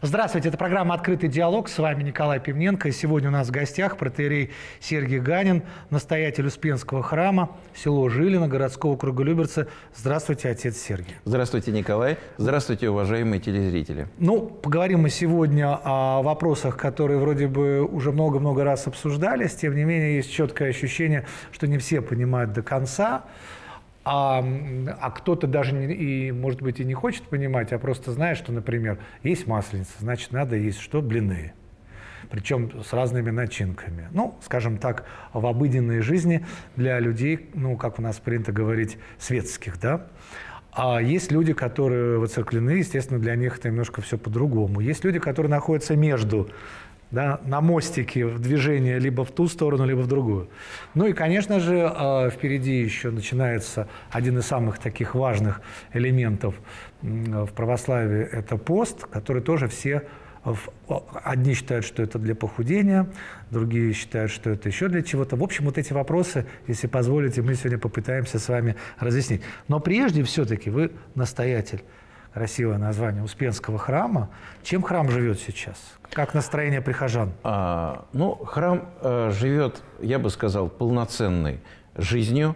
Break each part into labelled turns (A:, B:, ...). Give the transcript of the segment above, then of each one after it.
A: Здравствуйте, это программа «Открытый диалог». С вами Николай Пивненко. И сегодня у нас в гостях протерей Сергей Ганин, настоятель Успенского храма, село Жилино, городского округа Люберца. Здравствуйте, отец Сергей.
B: Здравствуйте, Николай. Здравствуйте, уважаемые телезрители.
A: Ну, поговорим мы сегодня о вопросах, которые вроде бы уже много-много раз обсуждались. Тем не менее, есть четкое ощущение, что не все понимают до конца а, а кто-то даже, не, и, может быть, и не хочет понимать, а просто знает, что, например, есть масленица, значит, надо есть что? Блины. Причем с разными начинками. Ну, скажем так, в обыденной жизни для людей, ну, как у нас принято говорить, светских, да, а есть люди, которые воцерклены, естественно, для них это немножко все по-другому. Есть люди, которые находятся между да, на мостике в движение либо в ту сторону, либо в другую. Ну и, конечно же, а, впереди еще начинается один из самых таких важных элементов в православии – это пост, который тоже все Одни считают, что это для похудения, другие считают, что это еще для чего-то. В общем, вот эти вопросы, если позволите, мы сегодня попытаемся с вами разъяснить. Но прежде все-таки вы настоятель красивое название Успенского храма. Чем храм живет сейчас? Как настроение прихожан?
B: А, ну, храм э, живет, я бы сказал, полноценной жизнью.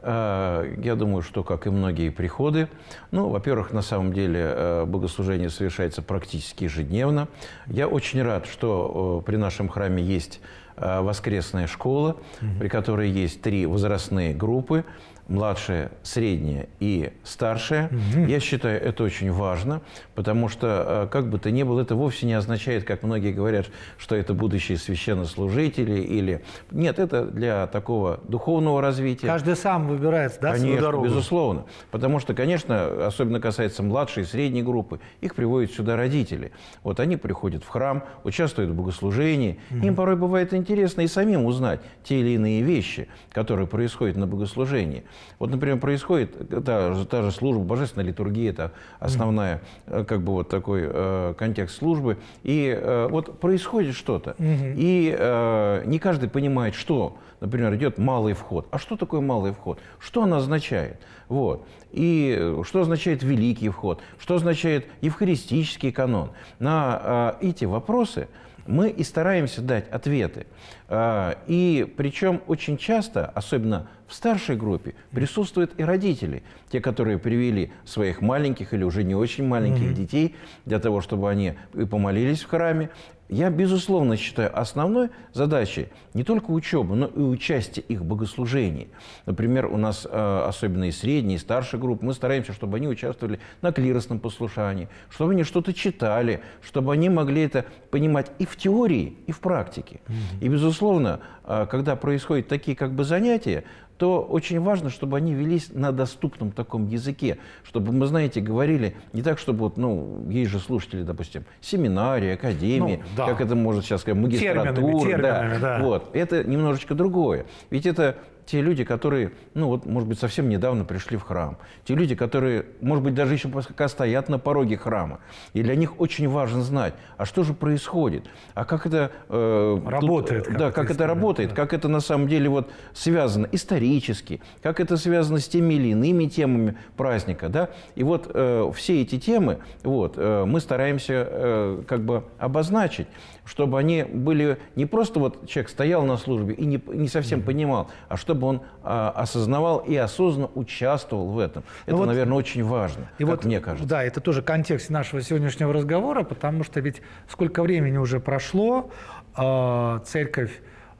B: Э, я думаю, что, как и многие приходы, ну, во-первых, на самом деле э, богослужение совершается практически ежедневно. Я очень рад, что э, при нашем храме есть воскресная школа, при которой есть три возрастные группы младшее, среднее и старшее. Угу. Я считаю, это очень важно, потому что, э, как бы то ни было, это вовсе не означает, как многие говорят, что это будущие священнослужители или... Нет, это для такого духовного развития. Каждый
A: сам выбирает, да, конечно, свою дорогу?
B: безусловно. Потому что, конечно, особенно касается младшей и средней группы, их приводят сюда родители. Вот они приходят в храм, участвуют в богослужении. Угу. Им порой бывает интересно и самим узнать те или иные вещи, которые происходят на богослужении. Вот, например, происходит та та же служба, божественная литургия, это основная, mm-hmm. как бы вот такой э, контекст службы. И э, вот происходит что-то, mm-hmm. и э, не каждый понимает, что, например, идет малый вход. А что такое малый вход? Что она означает? Вот. И э, что означает великий вход? Что означает евхаристический канон? На э, эти вопросы – мы и стараемся дать ответы. А, и причем очень часто, особенно в старшей группе, присутствуют и родители, те, которые привели своих маленьких или уже не очень маленьких mm-hmm. детей для того, чтобы они и помолились в храме, я, безусловно, считаю основной задачей не только учеба, но и участие их в богослужении. Например, у нас, э, особенно и средние, и старшие группы, мы стараемся, чтобы они участвовали на клиросном послушании, чтобы они что-то читали, чтобы они могли это понимать и в теории, и в практике. И, безусловно, э, когда происходят такие как бы занятия, то очень важно, чтобы они велись на доступном таком языке, чтобы мы, знаете, говорили не так, чтобы вот, ну, есть же слушатели, допустим, семинарии, академии, ну, да. как это можно сейчас сказать, магистратура. Терминами, терминами, да. Да. Вот. Это немножечко другое. Ведь это те люди, которые, ну вот, может быть, совсем недавно пришли в храм, те люди, которые, может быть, даже еще пока стоят на пороге храма, и для них очень важно знать, а что же происходит, а как это э, работает, тут, э, как да, это как это работает, да. как это на самом деле вот связано исторически, как это связано с теми или иными темами праздника, да, и вот э, все эти темы, вот, э, мы стараемся э, как бы обозначить, чтобы они были не просто вот человек стоял на службе и не, не совсем mm-hmm. понимал, а чтобы чтобы он а, осознавал и осознанно участвовал в этом. Это, ну вот, наверное, очень важно, и как вот, мне кажется.
A: Да, это тоже контекст нашего сегодняшнего разговора, потому что ведь сколько времени уже прошло, э, церковь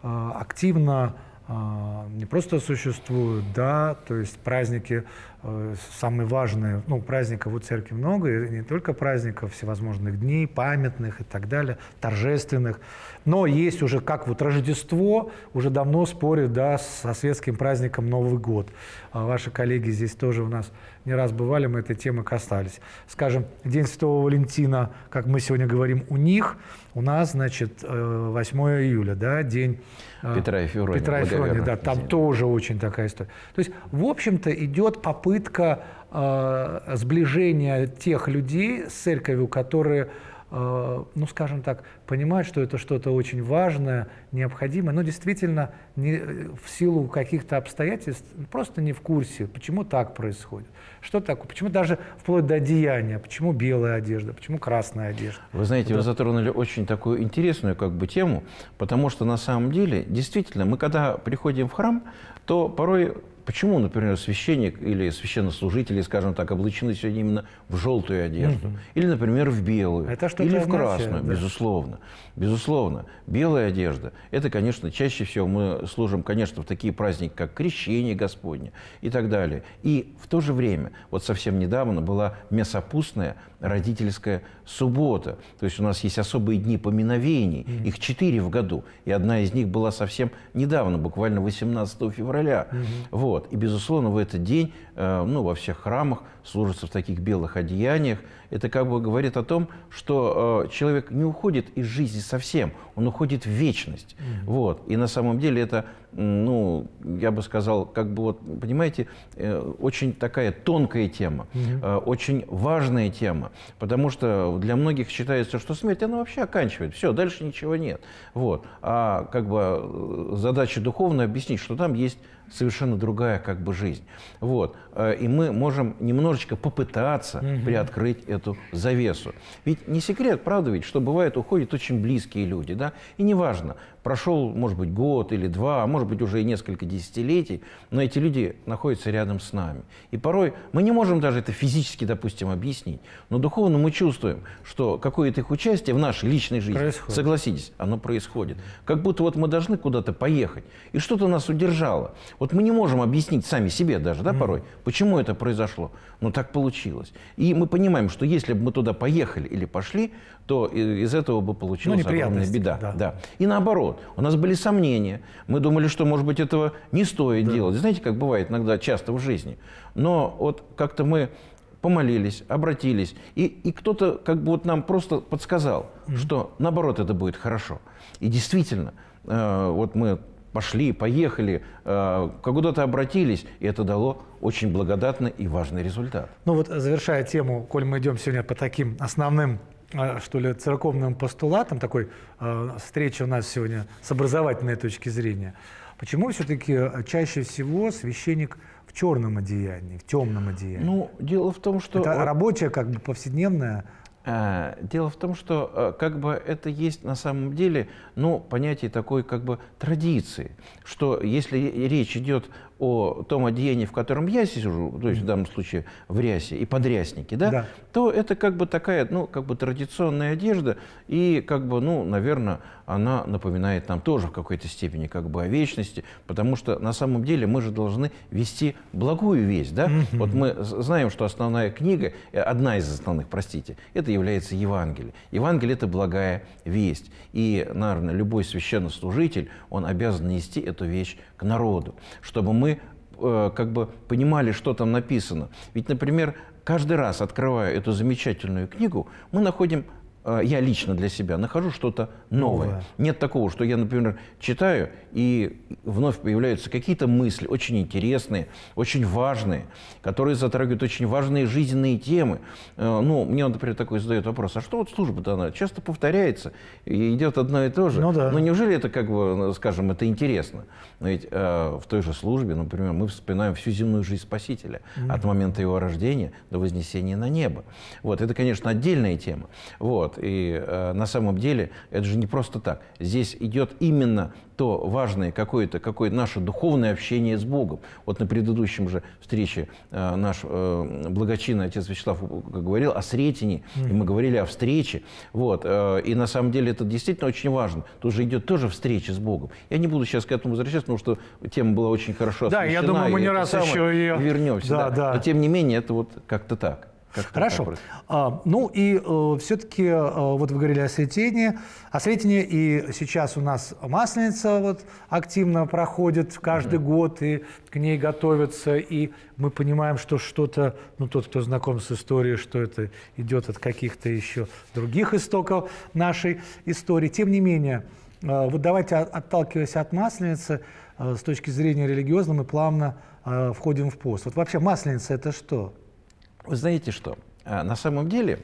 A: э, активно а, не просто существует, да, то есть праздники Э, самые важные, ну, праздников у церкви много, и не только праздников, всевозможных дней, памятных и так далее, торжественных. Но есть уже, как вот Рождество, уже давно спорит, да, со светским праздником Новый год. А ваши коллеги здесь тоже у нас не раз бывали, мы этой темы касались. Скажем, День Святого Валентина, как мы сегодня говорим, у них, у нас, значит, 8 э, июля, да, день э, Петра и Феврония. Петра и Феврония, да, там день. тоже очень такая история. То есть, в общем-то, идет попытка попытка а, сближения тех людей с церковью, которые а, ну, скажем так, понимают, что это что-то очень важное, необходимое, но действительно не, э, в силу каких-то обстоятельств просто не в курсе, почему так происходит. Что такое? Почему даже вплоть до одеяния? Почему белая одежда? Почему красная одежда? Вы
B: знаете, вы затронули очень такую интересную как бы тему, потому что на самом деле, действительно, мы когда приходим в храм, то порой Почему, например, священник или священнослужители, скажем так, облачены сегодня именно в желтую одежду? Угу. Или, например, в белую? А это что или в красную? Да. Безусловно. Безусловно. Белая одежда. Это, конечно, чаще всего мы служим, конечно, в такие праздники, как Крещение Господне и так далее. И в то же время, вот совсем недавно была месопустная родительская суббота. То есть у нас есть особые дни поминовений. Mm -hmm. Их четыре в году. И одна из них была совсем недавно, буквально 18 февраля. Mm -hmm. вот. И, безусловно, в этот день э, ну, во всех храмах служатся в таких белых одеяниях. Это как бы говорит о том, что э, человек не уходит из жизни совсем, он уходит в вечность. Mm-hmm. Вот. И на самом деле это, ну, я бы сказал, как бы вот, понимаете, э, очень такая тонкая тема, mm-hmm. э, очень важная тема, потому что для многих считается, что смерть, она вообще оканчивает, все, дальше ничего нет. Вот. А как бы э, задача духовная объяснить, что там есть совершенно другая как бы жизнь. Вот. Э, и мы можем немножечко попытаться угу. приоткрыть эту завесу. Ведь не секрет, правда ведь, что бывает, уходят очень близкие люди, да, и неважно, Прошел, может быть, год или два, а может быть, уже и несколько десятилетий, но эти люди находятся рядом с нами. И порой мы не можем даже это физически, допустим, объяснить, но духовно мы чувствуем, что какое-то их участие в нашей личной жизни, происходит. согласитесь, оно происходит. Как будто вот мы должны куда-то поехать, и что-то нас удержало. Вот мы не можем объяснить сами себе даже, да, порой, почему это произошло, но так получилось. И мы понимаем, что если бы мы туда поехали или пошли, то из этого бы получилась ну, огромная беда. Да. Да. И наоборот, наоборот. У нас были сомнения. Мы думали, что, может быть, этого не стоит да. делать. Знаете, как бывает иногда часто в жизни. Но вот как-то мы помолились, обратились, и, и кто-то как бы вот нам просто подсказал, mm-hmm. что наоборот это будет хорошо. И действительно, э, вот мы пошли, поехали, э, куда-то обратились, и это дало очень благодатный и важный результат.
A: Ну вот э, завершая тему, коль мы идем сегодня по таким основным а, что ли, церковным постулатом, такой а, встреча у нас сегодня с образовательной точки зрения, почему все-таки а, чаще всего священник в черном одеянии, в темном одеянии? Ну, дело в том, что... Это рабочая, как бы повседневная э, Дело в том, что
B: э, как бы это есть на самом деле, ну, понятие такой как бы традиции, что если речь идет о том одеянии, в котором я сижу, то есть в данном случае в рясе и подряснике, да, да, то это как бы такая, ну, как бы традиционная одежда и как бы, ну, наверное, она напоминает нам тоже в какой-то степени как бы о вечности, потому что на самом деле мы же должны вести благую весть, да? mm Вот мы знаем, что основная книга, э, одна из основных, простите, это является Евангелие. Евангелие – это благая весть. И, наверное, любой священнослужитель, он обязан нести эту вещь к народу, чтобы мы э, как бы понимали, что там написано. Ведь, например, каждый раз, открывая эту замечательную книгу, мы находим а, я лично для себя нахожу что-то новое. новое. Нет такого, что я, например, читаю, и вновь появляются какие-то мысли очень интересные, очень важные, которые затрагивают очень важные жизненные темы. А, ну, мне, например, такой задает вопрос, а что вот служба-то она часто повторяется, и идет одно и то же. Ну, да. Но ну, неужели это, как бы, ну, скажем, это интересно? Но ведь э, в той же службе, например, мы вспоминаем всю земную жизнь Спасителя mm-hmm. от момента его рождения до вознесения на небо. Вот, это, конечно, отдельная тема. Вот. И э, на самом деле это же не просто так. Здесь идет именно то важное какое-то какое наше духовное общение с Богом. Вот на предыдущем же встрече э, наш э, благочинный отец Вячеслав говорил о Сретине, mm-hmm. и мы говорили о встрече. Вот. Э, и на самом деле это действительно очень важно. Тут же идет тоже встреча с Богом. Я не буду сейчас к этому возвращаться, потому что тема была очень хорошо освещена. Да, я думаю, мы не раз еще ее... Вернемся. Да, да. да. Но тем не менее, это вот как-то так. Как Хорошо.
A: А, ну и э, все-таки, э, вот вы говорили о Сретении. О Сретении и сейчас у нас Масленица вот активно проходит каждый mm-hmm. год, и к ней готовятся, и мы понимаем, что что-то, ну тот, кто знаком с историей, что это идет от каких-то еще других истоков нашей истории. Тем не менее, э, вот давайте, отталкиваясь от Масленицы, э, с точки зрения религиозного мы плавно э, входим в пост. Вот вообще Масленица – это что? –
B: вы знаете что? Э, на самом деле,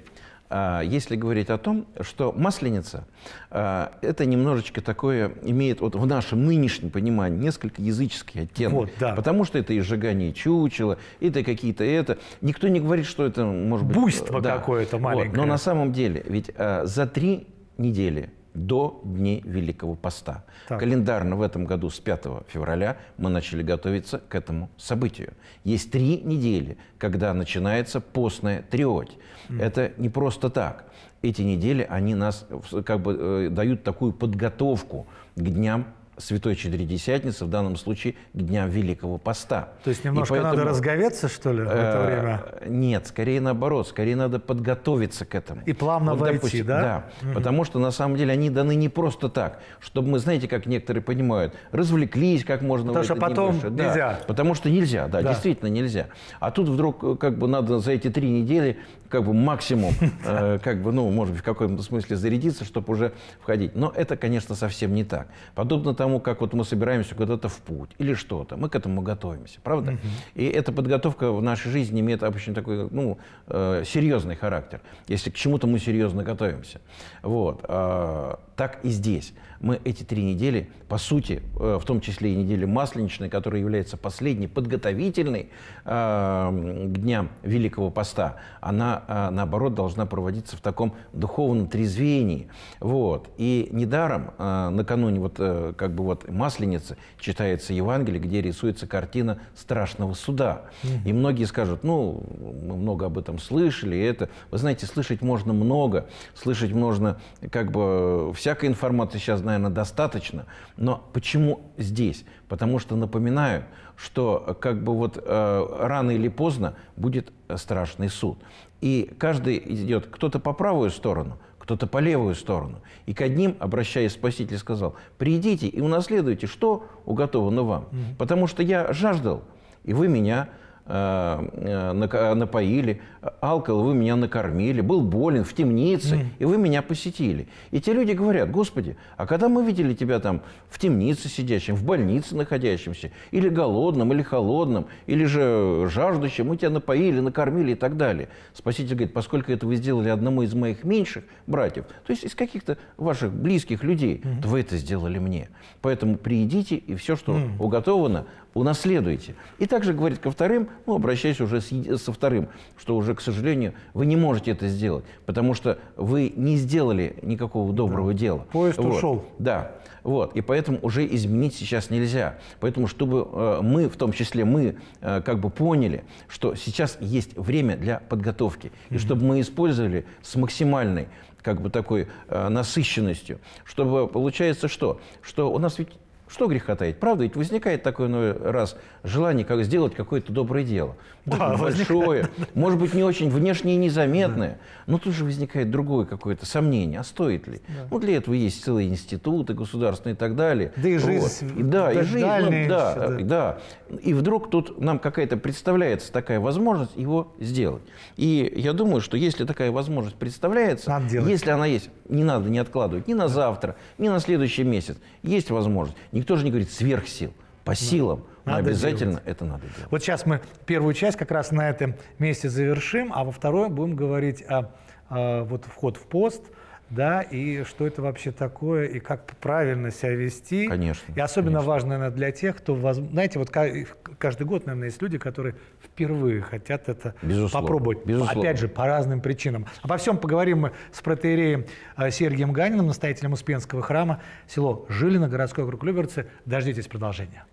B: э, если говорить о том, что масленица э, – это немножечко такое, имеет вот в нашем нынешнем понимании несколько языческий оттенок. Вот, да. Потому что это и сжигание чучела, это какие-то это. Никто не говорит, что это может быть… Буйство да. какое-то маленькое. Вот. Но на самом деле, ведь за три недели до дней Великого Поста. Так. Календарно в этом году с 5 февраля мы начали готовиться к этому событию. Есть три недели, когда начинается постная триодь. Mm. Это не просто так. Эти недели, они нас как бы э, дают такую подготовку к дням Святой Четыредесятницы, в данном случае к Дням Великого Поста. То есть немножко поэтому, надо
A: разговеться, что ли, в это э, время?
B: Э, нет, скорее наоборот, скорее надо подготовиться к этому. И плавно вот, войти, да? Да, угу. потому что на самом деле они даны не просто так, чтобы мы, знаете, как некоторые понимают, развлеклись как можно. Потому что потом больше. нельзя. Да, потому что нельзя, да, да, действительно нельзя. А тут вдруг э, как бы надо за эти три недели как бы максимум, э, как бы, ну, может быть, в каком-то смысле зарядиться, чтобы уже входить. Но это, конечно, совсем не так. Подобно тому, тому, как вот мы собираемся куда-то в путь или что-то. Мы к этому готовимся, правда? Угу. И эта подготовка в нашей жизни имеет обычно такой ну, э, серьезный характер, если к чему-то мы серьезно готовимся. Вот. Э, так и здесь мы эти три недели, по сути, э, в том числе и неделя масленичной, которая является последней, подготовительной э, к дням Великого Поста, она, э, наоборот, должна проводиться в таком духовном трезвении. Вот. И недаром накануне вот, как бы вот Масленицы читается Евангелие, где рисуется картина страшного суда. И многие скажут, ну, мы много об этом слышали, и это... Вы знаете, слышать можно много, слышать можно как бы всякой информации сейчас на наверное, достаточно. Но почему здесь? Потому что напоминаю, что э, как бы вот э, рано или поздно будет э, страшный суд. И каждый идет кто-то по правую сторону, кто-то по левую сторону. И к одним, обращаясь Спаситель, сказал, «Придите и унаследуйте, что уготовано вам, потому что я жаждал, и вы меня Э, э, напоили, алкал, вы меня накормили, был болен в темнице, mm. и вы меня посетили. И те люди говорят, господи, а когда мы видели тебя там в темнице сидящим, в больнице находящимся, или голодным, или холодным, или же жаждущим, мы тебя напоили, накормили и так далее. Спаситель говорит, поскольку это вы сделали одному из моих меньших братьев, то есть из каких-то ваших близких людей, mm. то вы это сделали мне. Поэтому приедите, и все, что mm. уготовано, унаследуете. И также говорит ко вторым, ну, обращаясь уже с, со вторым, что уже, к сожалению, вы не можете это сделать, потому что вы не сделали никакого доброго да. дела. Поезд вот. ушел. Да. Вот. И поэтому уже изменить сейчас нельзя. Поэтому, чтобы э, мы, в том числе мы, э, как бы поняли, что сейчас есть время для подготовки, mm-hmm. и чтобы мы использовали с максимальной как бы такой э, насыщенностью, чтобы получается что? Что у нас ведь что греха таить? Правда, ведь возникает такое ну, раз желание как сделать какое-то доброе дело да, большое, может быть, не очень внешне незаметное, но тут же возникает другое какое-то сомнение, а стоит ли? Ну, для этого есть целые институты государственные и так далее. Да и жизнь. Вот. да, и жизнь, ну, да, да, И вдруг тут нам какая-то представляется такая возможность его сделать. И я думаю, что если такая возможность представляется, если она есть, не надо не откладывать ни на завтра, ни на следующий месяц, есть возможность. Никто же не говорит сверх сил, по да. силам надо Обязательно делать. это надо делать.
A: Вот сейчас мы первую часть как раз на этом месте завершим, а во второй будем говорить о, о вот вход в пост, да, и что это вообще такое, и как правильно себя вести. Конечно. И особенно конечно. важно, наверное, для тех, кто, знаете, вот каждый год, наверное, есть люди, которые впервые хотят это Безусловно. попробовать. Безусловно. Опять же, по разным причинам. Обо всем поговорим мы с протеереем э, Сергием Ганиным, настоятелем Успенского храма, село Жилино, городской округ Люберцы. Дождитесь продолжения.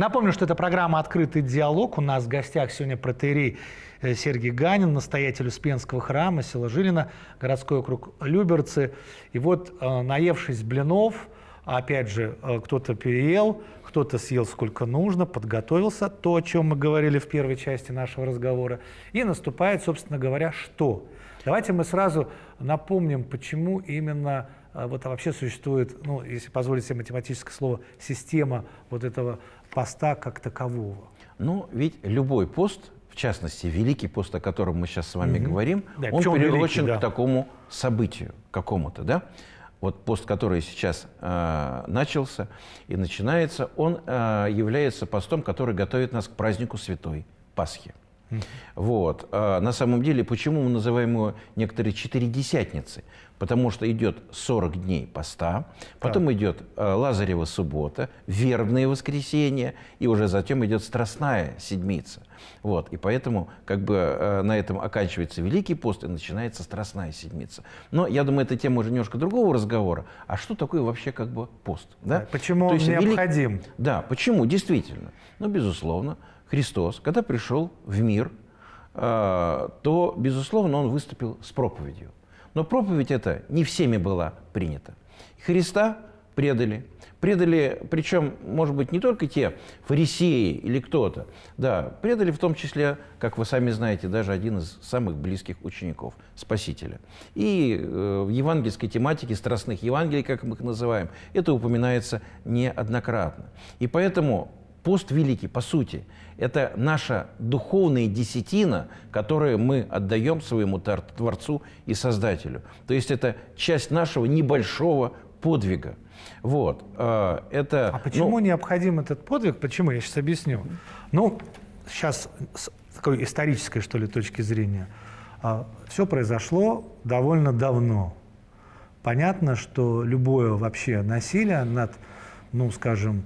A: Напомню, что это программа «Открытый диалог». У нас в гостях сегодня протеерей э, Сергей Ганин, настоятель Успенского храма, села Жилина, городской округ Люберцы. И вот, э, наевшись блинов, опять же, э, кто-то переел, кто-то съел сколько нужно, подготовился, то, о чем мы говорили в первой части нашего разговора. И наступает, собственно говоря, что? Давайте мы сразу напомним, почему именно вот а вообще существует, ну, если позволить себе математическое слово, система вот этого поста как такового.
B: Ну, ведь любой пост, в частности, Великий пост, о котором мы сейчас с вами угу. говорим, да, он приурочен да. к такому событию какому-то, да? Вот пост, который сейчас э, начался и начинается, он э, является постом, который готовит нас к празднику Святой Пасхи. Вот. А на самом деле, почему мы называем его некоторые четыре десятницы, Потому что идет 40 дней поста, потом да. идет а, Лазарева суббота, вербное воскресенье, и уже затем идет Страстная седмица. Вот. И поэтому как бы э, на этом оканчивается Великий пост и начинается Страстная седмица. Но я думаю, эта тема уже немножко другого разговора. А что такое вообще как бы пост?
A: Да? Почему То он есть, необходим?
B: Вели... Да, почему? Действительно. Ну, безусловно. Христос, когда пришел в мир, а, то, безусловно, он выступил с проповедью. Но проповедь эта не всеми была принята. Христа предали. Предали, причем, может быть, не только те фарисеи или кто-то, да, предали в том числе, как вы сами знаете, даже один из самых близких учеников, Спасителя. И э, в евангельской тематике, страстных Евангелий, как мы их называем, это упоминается неоднократно. И поэтому Пост великий, по сути, это наша духовная десятина, которую мы отдаем своему Творцу и Создателю. То есть это часть нашего небольшого
A: подвига. Вот. Э, это, а ну почему ну... необходим этот подвиг? Почему? Я сейчас объясню. Ну, сейчас с такой исторической, что ли, точки зрения. А, Все произошло довольно давно. Понятно, что любое вообще насилие над, ну, скажем,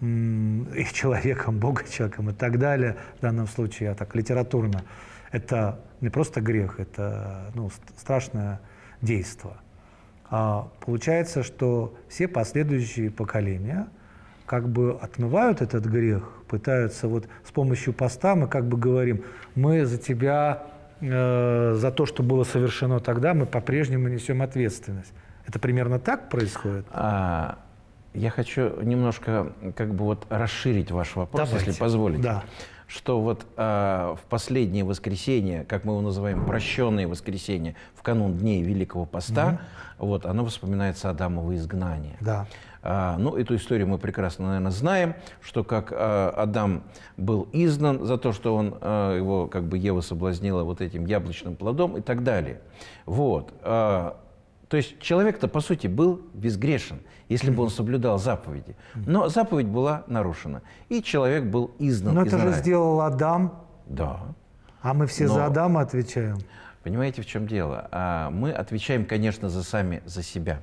A: и человеком, Бога человеком и так далее. В данном случае я так литературно. Это не просто грех, это ну, страшное действие. А получается, что все последующие поколения как бы отмывают этот грех, пытаются вот с помощью поста мы как бы говорим, мы за тебя, э, за то, что было совершено тогда, мы по-прежнему несем ответственность. Это примерно так происходит? А, я хочу немножко как бы вот расширить ваш
B: вопрос, Давайте. если позволите. Да. Что вот э, в последнее воскресенье, как мы его называем, прощенное воскресенье, в канун Дней Великого Поста, угу. вот оно вспоминается Адамово изгнание. Да. А, ну, эту историю мы прекрасно, наверное, знаем, что как а, Адам был изгнан за то, что он, а, его как бы Ева соблазнила вот этим яблочным плодом и так далее. Вот. А, то есть человек-то, по сути, был безгрешен, если бы он соблюдал заповеди. Но заповедь была нарушена, и человек был изнан. Но это рая. же
A: сделал Адам. Да. А мы все Но, за Адама отвечаем.
B: Понимаете, в чем дело? А, мы отвечаем, конечно, за сами, за себя.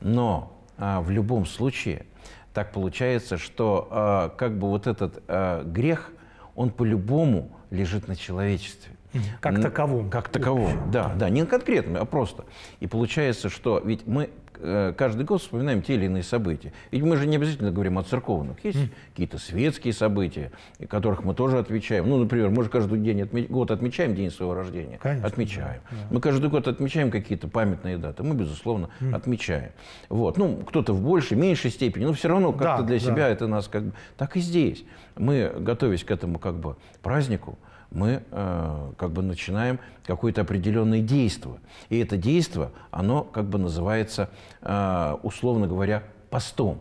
B: Но а, в любом случае так получается, что а, как бы вот этот а, грех, он по-любому лежит на человечестве. Как таковом. Как таковом, да, да, не конкретным, а просто. И получается, что ведь мы Э, каждый год вспоминаем те или иные события. Ведь мы же не обязательно говорим о церковных. Есть какие-то светские события, которых мы тоже отвечаем Ну, например, мы же каждый день отме- год отмечаем день своего рождения. Конечно, отмечаем. Да, да. Мы каждый год отмечаем какие-то памятные даты. Мы, безусловно, mm. отмечаем. Вот. Ну, кто-то в большей, меньшей степени, но все равно как-то да, для да. себя это нас как бы... Так и здесь. Мы, готовясь к этому как бы празднику, мы э, как бы начинаем какое-то определенное действие. И это действие, оно как бы называется Э, условно говоря, постом.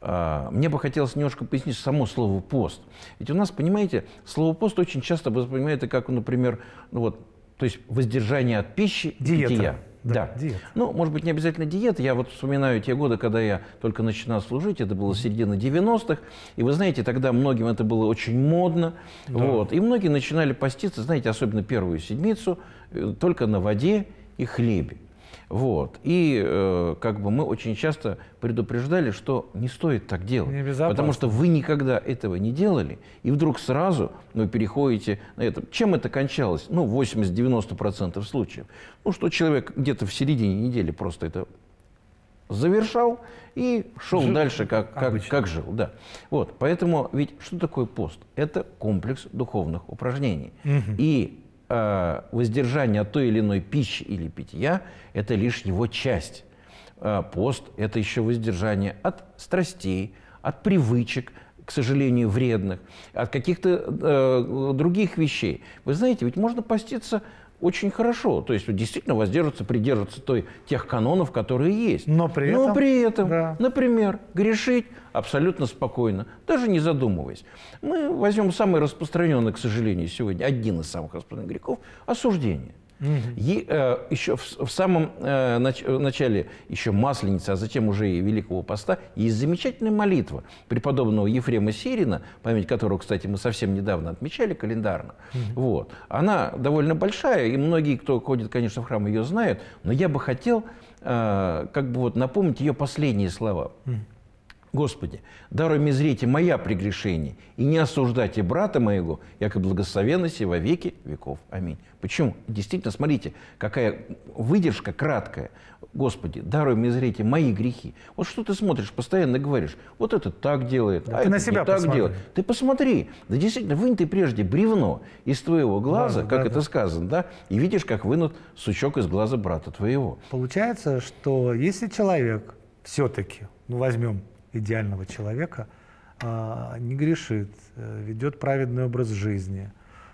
B: Э, мне бы хотелось немножко пояснить само слово «пост». Ведь у нас, понимаете, слово «пост» очень часто воспринимается как, ну, например, ну вот, то есть воздержание от пищи диета. и питья. Да. да. Диета. Ну, может быть, не обязательно диета. Я вот вспоминаю те годы, когда я только начинал служить, это было середина 90-х. И вы знаете, тогда многим это было очень модно. Да. Вот. И многие начинали поститься, знаете, особенно первую седмицу, э, только на воде и хлебе. Вот. И э, как бы мы очень часто предупреждали, что не стоит так делать. Потому что вы никогда этого не делали, и вдруг сразу вы ну, переходите на это. Чем это кончалось? Ну, 80-90% случаев. Ну, что человек где-то в середине недели просто это завершал и шел жил, дальше, как, как, как жил. Да. Вот. Поэтому ведь что такое пост? Это комплекс духовных упражнений. Угу. И Э, воздержание от той или иной пищи или питья – это лишь его часть. Э, пост – это еще воздержание от страстей, от привычек, к сожалению, вредных, от каких-то э, других вещей. Вы знаете, ведь можно поститься очень хорошо. То есть действительно воздерживаться, придерживаться той, тех канонов, которые есть. Но при Но этом, при этом да. например, грешить абсолютно спокойно, даже не задумываясь. Мы возьмем самый распространенный, к сожалению, сегодня, один из самых распространенных грехов – осуждение. Угу. И э, еще в, в самом э, нач, в э, начале еще Масленица, а затем уже и Великого Поста, есть замечательная молитва преподобного Ефрема Сирина, память которого, кстати, мы совсем недавно отмечали календарно. Угу. Вот. Она довольно большая, и многие, кто ходит, конечно, в храм, ее знают, но я бы хотел э, как бы вот напомнить ее последние слова. Угу. Господи, даруй мне зрите моя прегрешение, и не осуждайте брата моего, яко благословенно сей во веки веков. Аминь. Почему? Действительно, смотрите, какая выдержка краткая. Господи, даруй мне зрите мои грехи. Вот что ты смотришь, постоянно говоришь, вот это так делает, да, а ты это на себя не так делает. Ты посмотри. Да действительно, вынь ты прежде бревно из твоего глаза, да, как да, это да. сказано, да, и видишь, как вынут сучок из глаза брата твоего.
A: Получается, что если человек все-таки, ну возьмем идеального человека, а, не грешит, э, ведет праведный образ жизни.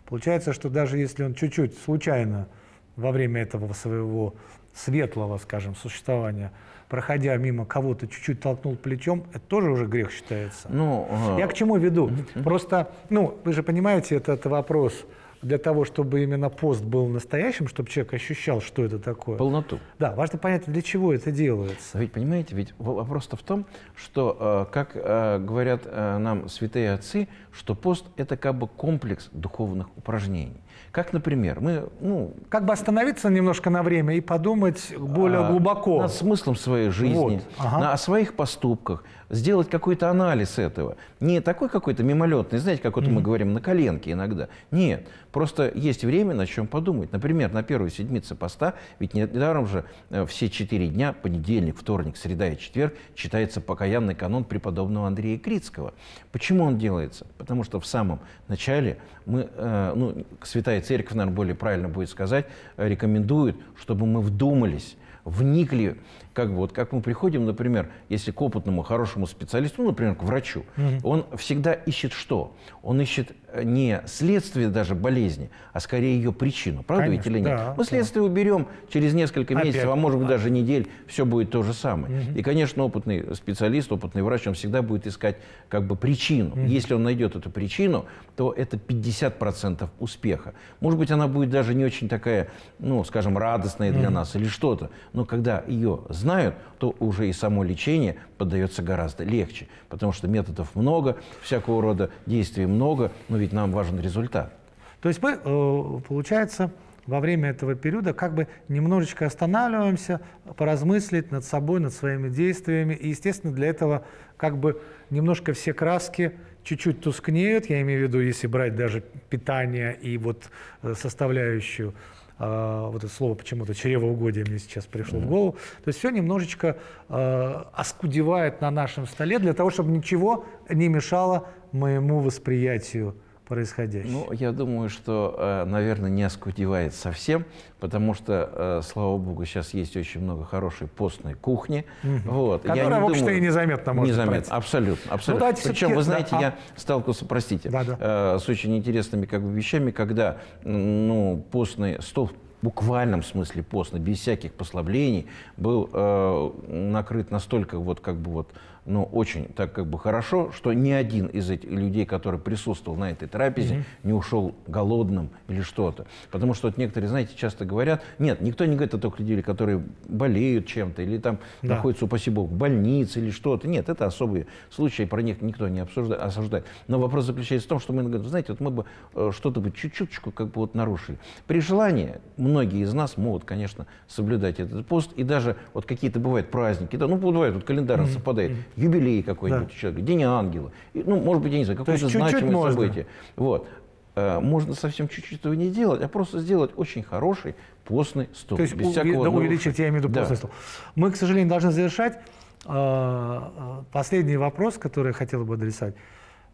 A: Получается, что даже если он чуть-чуть случайно во время этого своего светлого, скажем, существования, проходя мимо кого-то, чуть-чуть толкнул плечом, это тоже уже грех считается. Ну, а Я к чему веду? Просто, ну, вы же понимаете, это, это вопрос для того, чтобы именно пост был настоящим, чтобы человек ощущал, что это такое. Полноту. Да, важно понять, для чего это делается. Ведь,
B: понимаете, ведь вопрос-то в том, что, э, как э, говорят э, нам святые отцы, что пост – это как бы комплекс духовных упражнений. Как, например, мы... Ну,
A: как бы остановиться немножко на время и подумать более а,
B: глубоко. Над смыслом своей жизни, вот. ага. на, о своих поступках, сделать какой-то анализ этого. Не такой какой-то мимолетный, знаете, как вот mm-hmm. мы говорим на коленке иногда. Нет, просто есть время, на чем подумать. Например, на первую седмице поста, ведь недаром же э, все четыре дня, понедельник, вторник, среда и четверг, читается покаянный канон преподобного Андрея Крицкого. Почему он делается? Потому что в самом начале мы, э, ну, к святому Святая Церковь, наверное, более правильно будет сказать, рекомендует, чтобы мы вдумались, вникли как бы вот как мы приходим, например, если к опытному хорошему специалисту, ну, например, к врачу, угу. он всегда ищет что? Он ищет э, не следствие даже болезни, а скорее ее причину. Правда Конечно, ведь или нет? Да, мы следствие да. уберем через несколько Опять. месяцев, а может быть даже недель, все будет то же самое. Угу. И, конечно, опытный специалист, опытный врач, он всегда будет искать как бы причину. Угу. Если он найдет эту причину, то это 50% успеха. Может быть, она будет даже не очень такая, ну, скажем, радостная для угу. нас или что-то. Но когда ее знаешь, знают, то уже и само лечение поддается гораздо легче, потому что методов много, всякого рода
A: действий много, но ведь нам важен результат. То есть мы, э, получается, во время этого периода как бы немножечко останавливаемся, поразмыслить над собой, над своими действиями. И, естественно, для этого как бы немножко все краски чуть-чуть тускнеют, я имею в виду, если брать даже питание и вот э, составляющую а, вот это слово почему-то чревоугодие мне сейчас пришло mm-hmm. в голову, то есть все немножечко а, оскудевает на нашем столе для того, чтобы ничего не мешало моему восприятию происходящее?
B: Ну, я думаю, что, э, наверное, не оскудевает совсем, потому что, э, слава богу, сейчас есть очень много хорошей постной кухни. Угу. Вот. Которая, я не в общем-то, и незаметно может Незаметно, пройти. абсолютно. Ну, абсолютно. Ну, Причем, вы знаете, да, я а... сталкивался, простите, да, да. Э, с очень интересными как бы, вещами, когда ну, постный стол в буквальном смысле постный, без всяких послаблений, был э, накрыт настолько вот как бы вот но ну, очень так как бы хорошо, что ни один из этих людей, который присутствовал на этой трапезе, mm -hmm. не ушел голодным или что-то. Потому что вот некоторые, знаете, часто говорят, нет, никто не говорит о тех людей, которые болеют чем-то или там да. находятся, упаси бог, в больнице или что-то. Нет, это особые случаи, про них никто не обсуждает, осуждает. Но вопрос заключается в том, что мы ну, говорим, знаете, вот мы бы э, что-то бы чуть-чуточку как бы вот нарушили. При желании многие из нас могут, конечно, соблюдать этот пост и даже вот какие-то бывают праздники, да, ну бывает, вот календарь mm -hmm. совпадает юбилей какой-нибудь да. человека, День ангела, и, ну, может быть, я не знаю, какое-то значимое можно. событие. Вот. Э, можно совсем чуть-чуть этого не делать, а просто сделать очень хороший постный
A: стол. То есть без уви- всякого да, увеличить, я имею в виду да. стол. Мы, к сожалению, должны завершать. А, а, последний вопрос, который я хотел бы адресать.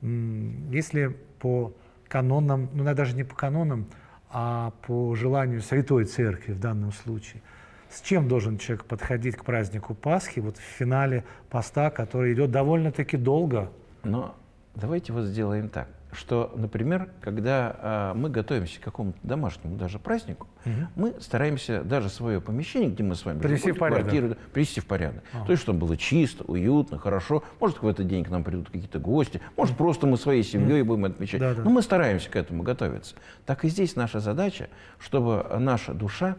A: Если по канонам, ну даже не по канонам, а по желанию Святой Церкви в данном случае – с чем должен человек подходить к празднику Пасхи, вот в финале поста, который идет довольно-таки долго? Но давайте вот сделаем
B: так, что, например, когда а, мы готовимся к какому-то домашнему даже празднику, угу. мы стараемся даже свое помещение, где мы с вами привести в порядок. Квартиру, привести в порядок. А. То есть, чтобы было чисто, уютно, хорошо. Может, в этот день к нам придут какие-то гости, может, просто мы своей семьей угу. будем отмечать. Да, да. Но мы стараемся к этому готовиться. Так и здесь наша задача, чтобы наша душа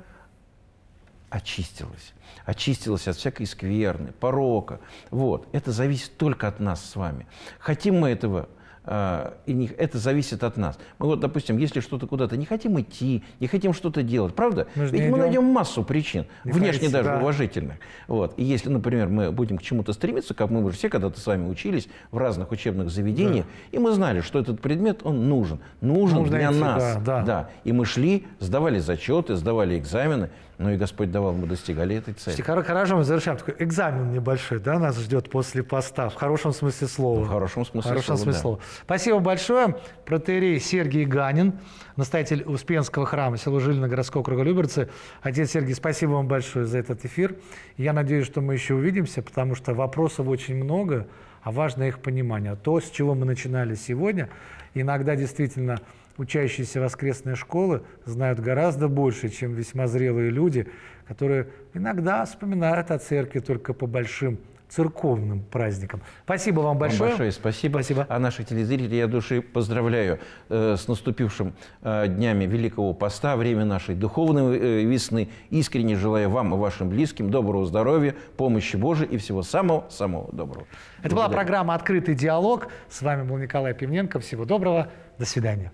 B: очистилась. Очистилась от всякой скверны, порока. Вот. Это зависит только от нас с вами. Хотим мы этого а, и не, это зависит от нас. Мы вот, допустим, если что-то куда-то не хотим идти, не хотим что-то делать, правда? Мы Ведь мы найдем массу причин, не внешне кажется, даже да. уважительных. Вот. И если, например, мы будем к чему-то стремиться, как мы уже все когда-то с вами учились в разных учебных заведениях, да. и мы знали, что этот предмет, он нужен. Нужен Нужно для идти, нас. Да, да. Да. И мы шли, сдавали зачеты, сдавали экзамены, ну и Господь давал, мы достигали этой цели.
A: Хорошо, мы завершаем. Такой экзамен небольшой, да, нас ждет после поста, в хорошем смысле слова. Ну, в хорошем смысле, в хорошем слова, смысле да. слова. Спасибо большое. Протерей Сергей Ганин, настоятель Успенского храма село Жилина городского округа Люберцы. Отец Сергей, спасибо вам большое за этот эфир. Я надеюсь, что мы еще увидимся, потому что вопросов очень много, а важно их понимание. То, с чего мы начинали сегодня, иногда действительно учащиеся воскресной школы знают гораздо больше, чем весьма зрелые люди, которые иногда вспоминают о церкви только по большим церковным праздником. Спасибо вам большое. Вам большое
B: спасибо. спасибо. А наши телезрители я души поздравляю э, с наступившим э, днями Великого Поста, время нашей духовной э, весны. Искренне желаю вам и вашим близким доброго здоровья, помощи Божией и
A: всего самого-самого доброго. Это Благодарю. была программа «Открытый диалог». С вами был Николай Пивненко. Всего доброго. До свидания.